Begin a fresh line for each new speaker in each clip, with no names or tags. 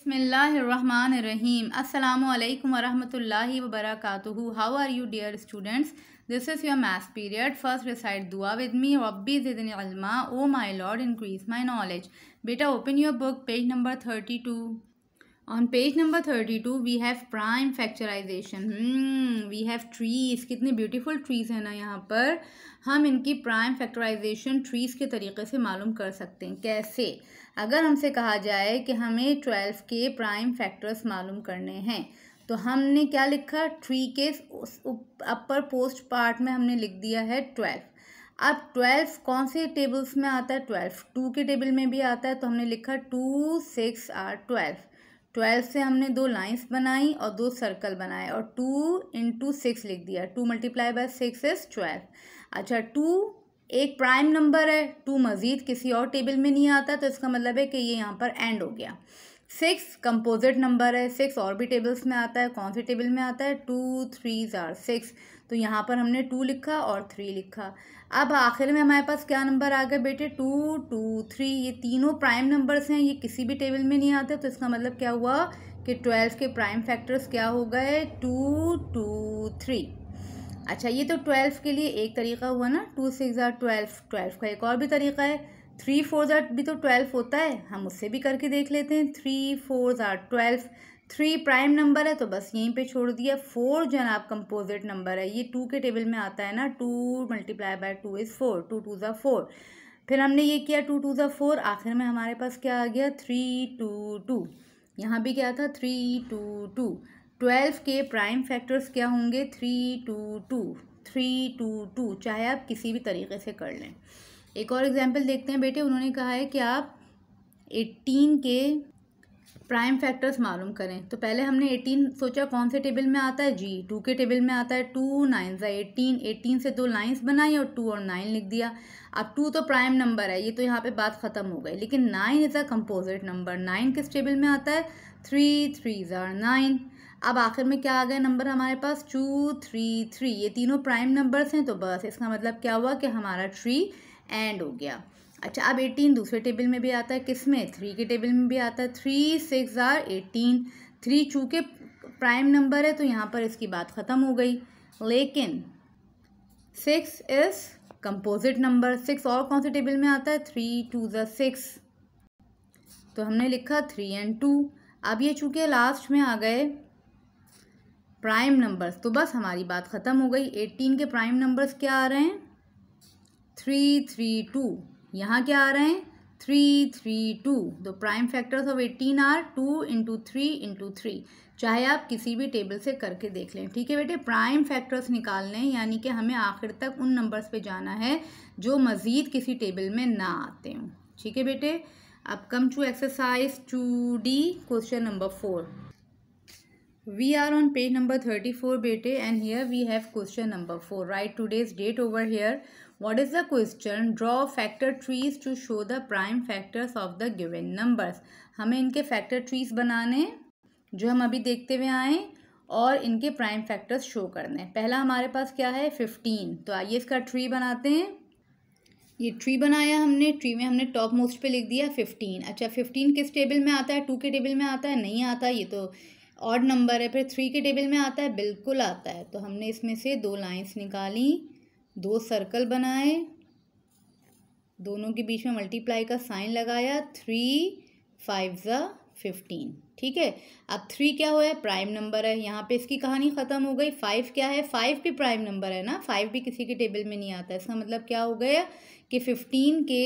बसमिल्लाम अल्लाम वरहि वर्क how are you dear students this is your math period first recite दुआ विद मी रब्बी जिदन O my lord increase my knowledge बेटा open your book page number thirty two on page number thirty two we have prime factorization we have trees कितनी beautiful trees हैं ना यहाँ पर हम इनकी प्राइम फैक्टराइजेशन ट्रीज़ के तरीके से मालूम कर सकते हैं कैसे अगर हमसे कहा जाए कि हमें ट्वेल्व के प्राइम फैक्टर्स मालूम करने हैं तो हमने क्या लिखा थ्री के अपर पोस्ट पार्ट में हमने लिख दिया है ट्वेल्व अब ट्वेल्व कौन से टेबल्स में आता है ट्वेल्व टू के टेबल में भी आता है तो हमने लिखा two six are twelve twelve से हमने दो लाइंस बनाई और दो सर्कल बनाए और टू इंटू सिक्स लिख दिया two multiply by six is twelve अच्छा टू एक प्राइम नंबर है टू मज़ीद किसी और टेबल में नहीं आता तो इसका मतलब है कि ये यहाँ पर एंड हो गया सिक्स कंपोजिट नंबर है सिक्स और भी टेबल्स में आता है कौन से टेबल में आता है टू थ्री ज़ार सिक्स तो यहाँ पर हमने टू लिखा और थ्री लिखा अब आखिर में हमारे पास क्या नंबर आ गया बेटे टू टू थ्री ये तीनों प्राइम नंबर्स हैं ये किसी भी टेबल में नहीं आते तो इसका मतलब क्या हुआ कि ट्वेल्थ के प्राइम फैक्टर्स क्या हो गए टू टू थ्री अच्छा ये तो ट्वेल्व के लिए एक तरीका हुआ ना two six are twelve twelve का एक और भी तरीका है थ्री फोर ज़ार भी तो ट्वेल्व होता है हम उससे भी करके देख लेते हैं three four are twelve three prime number है तो बस यहीं पे छोड़ दिया फोर जनाब कंपोजिट नंबर है ये टू के टेबल में आता है ना two multiply by two is four two two are four फिर हमने ये किया टू टू ज़ा फोर आखिर में हमारे पास क्या आ गया थ्री टू टू यहाँ भी क्या था थ्री टू टू ट्वेल्व के प्राइम फैक्टर्स क्या होंगे three two two three two two चाहे आप किसी भी तरीके से कर लें एक और एग्जाम्पल देखते हैं बेटे उन्होंने कहा है कि आप एट्टीन के प्राइम फैक्टर्स मालूम करें तो पहले हमने एटीन सोचा कौन से टेबल में आता है जी टू के टेबल में आता है two nine are eighteen eighteen से दो लाइन्स बनाई और टू और नाइन लिख दिया अब टू तो प्राइम नंबर है ये तो यहाँ पे बात ख़त्म हो गई लेकिन nine is a composite number nine किस टेबल में आता है थ्री थ्री ज़ार नाइन अब आखिर में क्या आ गया नंबर हमारे पास टू थ्री थ्री ये तीनों प्राइम नंबर्स हैं तो बस इसका मतलब क्या हुआ कि हमारा ट्री एंड हो गया अच्छा अब एटीन दूसरे टेबल में भी आता है किस में थ्री के टेबल में भी आता है three six are eighteen three चूँकि प्राइम नंबर है तो यहाँ पर इसकी बात ख़त्म हो गई लेकिन six is composite number six और कौन से टेबल में आता है थ्री टू ज़ा सिक्स तो हमने लिखा थ्री एंड टू अब ये चूँकि लास्ट में आ गए प्राइम नंबर्स तो बस हमारी बात ख़त्म हो गई एट्टीन के प्राइम नंबर्स क्या आ रहे हैं थ्री थ्री टू यहाँ क्या आ रहे हैं थ्री थ्री टू तो prime factors of eighteen are two into three into three चाहे आप किसी भी टेबल से करके देख लें ठीक है बेटे प्राइम फैक्टर्स निकालने लें यानी कि हमें आखिर तक उन नंबर्स पे जाना है जो मज़ीद किसी टेबल में ना आते हों ठीक है बेटे अब come to exercise two D question number four we are on page number thirty four बेटे and here we have question number four write today's date over here what is the question draw factor trees to show the prime factors of the given numbers हमें इनके factor trees बनाने जो हम अभी देखते हुए आए और इनके प्राइम फैक्टर्स शो करने पहला हमारे पास क्या है फिफ्टीन तो आइए इसका ट्री बनाते हैं ये ट्री बनाया हमने ट्री में हमने टॉप मोस्ट पे लिख दिया फिफ्टीन अच्छा फिफ्टीन किस टेबल में आता है टू के टेबल में आता है नहीं आता ये तो ऑड नंबर है फिर थ्री के टेबल में आता है बिल्कुल आता है तो हमने इसमें से दो लाइंस निकाली दो सर्कल बनाए दोनों के बीच में मल्टीप्लाई का साइन लगाया थ्री फाइव ज़ा फिफ्टीन ठीक है अब थ्री क्या हुआ है प्राइम नंबर है यहाँ पे इसकी कहानी ख़त्म हो गई फाइव क्या है फाइव भी प्राइम नंबर है ना फाइव भी किसी के टेबल में नहीं आता इसका मतलब क्या हो गया कि फिफ्टीन के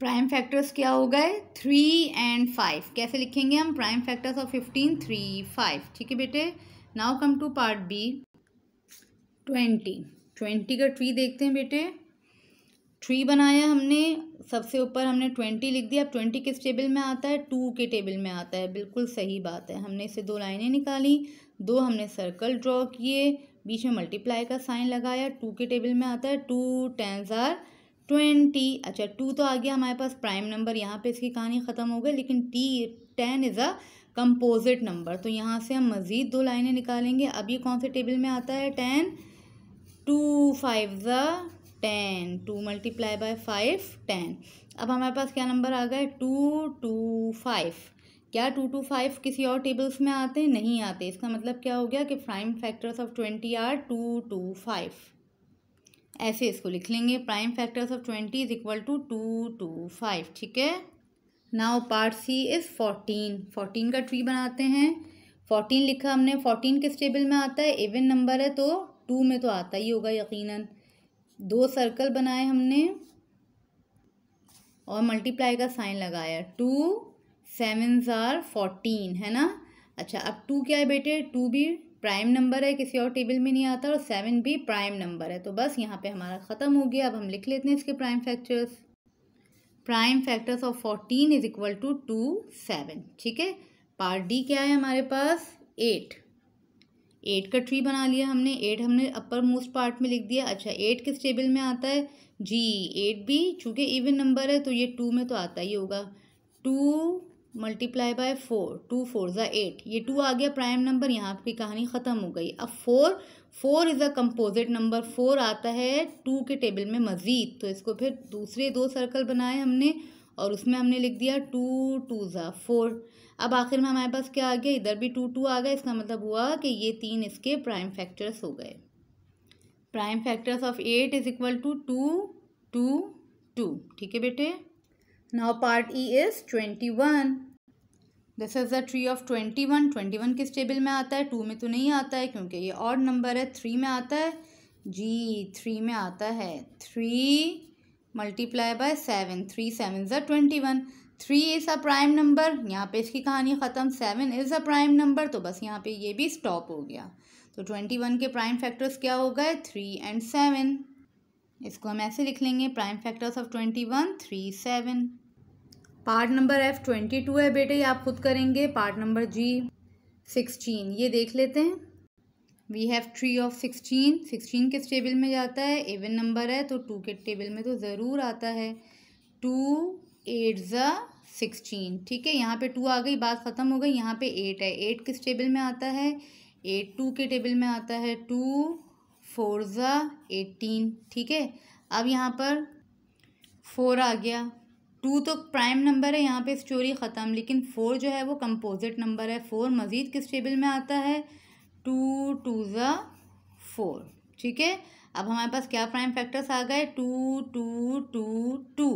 प्राइम फैक्टर्स क्या हो गए थ्री एंड फाइव कैसे लिखेंगे हम prime factors of fifteen three five ठीक है बेटे now come to part B twenty twenty का ट्री देखते हैं बेटे थ्री बनाया हमने सबसे ऊपर हमने ट्वेंटी लिख दिया अब ट्वेंटी किस टेबल में आता है टू के टेबल में आता है बिल्कुल सही बात है हमने इसे दो लाइनें निकाली दो हमने सर्कल ड्रॉ किए बीच में मल्टीप्लाई का साइन लगाया टू के टेबल में आता है टू टेंस आर ट्वेंटी अच्छा टू तो आ गया हमारे पास प्राइम नंबर यहाँ पे इसकी कहानी ख़त्म हो गई लेकिन टी ten is a composite number तो यहाँ से हम मज़ीद दो लाइनें निकालेंगे अब ये कौन से टेबल में आता है ten two five are ten two multiply by five ten अब हमारे पास क्या नंबर आ गए टू टू फाइव क्या टू टू फाइव किसी और टेबल्स में आते हैं नहीं आते इसका मतलब क्या हो गया कि prime factors of twenty are two two five ऐसे इसको लिख लेंगे prime factors of twenty is equal to two two five ठीक है now part C is fourteen fourteen का ट्री बनाते हैं फोर्टीन लिखा हमने फोर्टीन किस टेबल में आता है इवन नंबर है तो टू में तो आता ही होगा यकीनन दो सर्कल बनाए हमने और मल्टीप्लाई का साइन लगाया टू सेवन ज़ार फोर्टीन है ना अच्छा अब टू क्या है बेटे टू भी प्राइम नंबर है किसी और टेबल में नहीं आता और सेवन भी प्राइम नंबर है तो बस यहाँ पे हमारा ख़त्म हो गया अब हम लिख लेते हैं इसके prime factors prime factors of fourteen is equal to two seven ठीक है पार्ट डी क्या है हमारे पास एट एट का ट्री बना लिया हमने एट हमने अपर मोस्ट पार्ट में लिख दिया अच्छा एट किस टेबल में आता है जी एट भी चूँकि इवन नंबर है तो ये टू में तो आता ही होगा two multiply by four two four are eight ये टू आ गया प्राइम नंबर यहाँ की कहानी ख़त्म हो गई अब four four is a composite number four आता है टू के टेबल में मज़ीद तो इसको फिर दूसरे दो सर्कल बनाए हमने और उसमें हमने लिख दिया टू टू ज़ा फोर अब आखिर में हमारे पास क्या आ गया इधर भी टू टू आ गया इसका मतलब हुआ कि ये तीन इसके प्राइम फैक्टर्स हो गए prime factors of eight is equal to two two two two है बेटे now part E is twenty one this is the tree of twenty one twenty one किस टेबल में आता है टू में तो नहीं आता है क्योंकि ये और नंबर है थ्री में आता है जी थ्री में आता है three multiply by seven three seven are twenty one three is a prime number यहाँ पे इसकी कहानी ख़त्म seven is a prime number तो बस यहाँ पे ये भी स्टॉप हो गया तो ट्वेंटी वन के प्राइम फैक्टर्स क्या हो गए थ्री एंड सेवन इसको हम ऐसे लिख लेंगे prime factors of twenty one three seven part number F twenty two है बेटे ये आप खुद करेंगे पार्ट नंबर जी सिक्सटीन ये देख लेते हैं we have tree of sixteen sixteen किस टेबल में जाता है एवन नंबर है तो टू के टेबल में तो ज़रूर आता है टू एट ज़ा सिक्सटीन ठीक है यहाँ पे टू आ गई बात ख़त्म हो गई यहाँ पे एट है एट किस टेबल में आता है एट टू के टेबल में आता है टू फोर ज़ा एटीन ठीक है अब यहाँ पर फोर आ गया टू तो प्राइम नंबर है यहाँ पे स्टोरी ख़त्म लेकिन फ़ोर जो है वो कंपोजिट नंबर है फ़ोर मज़ीद किस टेबल में आता है टू टू ज फोर ठीक है अब हमारे पास क्या प्राइम फैक्टर्स आ गए टू टू टू टू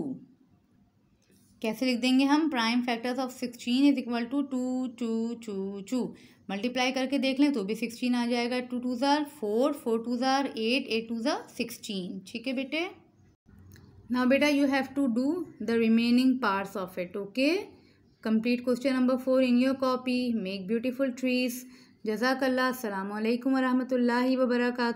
कैसे लिख देंगे हम prime factors of sixteen is equal to two two two to multiply करके देख लें तो भी सिक्सटीन आ जाएगा to to tsar four four to tsar eight eight to tsar sixteen ठीक है बेटे नाउ बेटा you have to do the remaining parts of it okay complete question number four in your copy make beautiful trees जजाकल्ला अल्लाम वरहमल वर्का